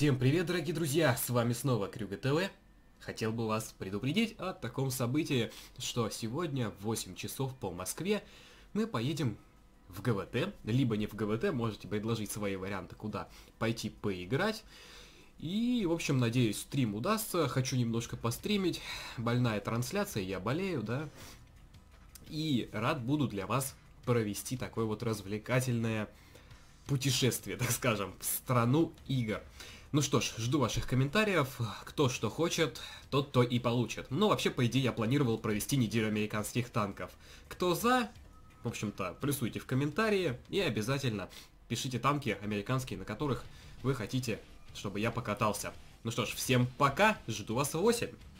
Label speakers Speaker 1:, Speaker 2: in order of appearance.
Speaker 1: Всем привет, дорогие друзья, с вами снова Крюга ТВ. Хотел бы вас предупредить о таком событии, что сегодня в 8 часов по Москве мы поедем в ГВТ, либо не в ГВТ, можете предложить свои варианты, куда пойти поиграть. И, в общем, надеюсь, стрим удастся, хочу немножко постримить, больная трансляция, я болею, да, и рад буду для вас провести такое вот развлекательное путешествие, так скажем, в страну игр. Ну что ж, жду ваших комментариев. Кто что хочет, тот то и получит. Но ну, вообще, по идее, я планировал провести неделю американских танков. Кто за, в общем-то, плюсуйте в комментарии и обязательно пишите танки американские, на которых вы хотите, чтобы я покатался. Ну что ж, всем пока, жду вас в 8.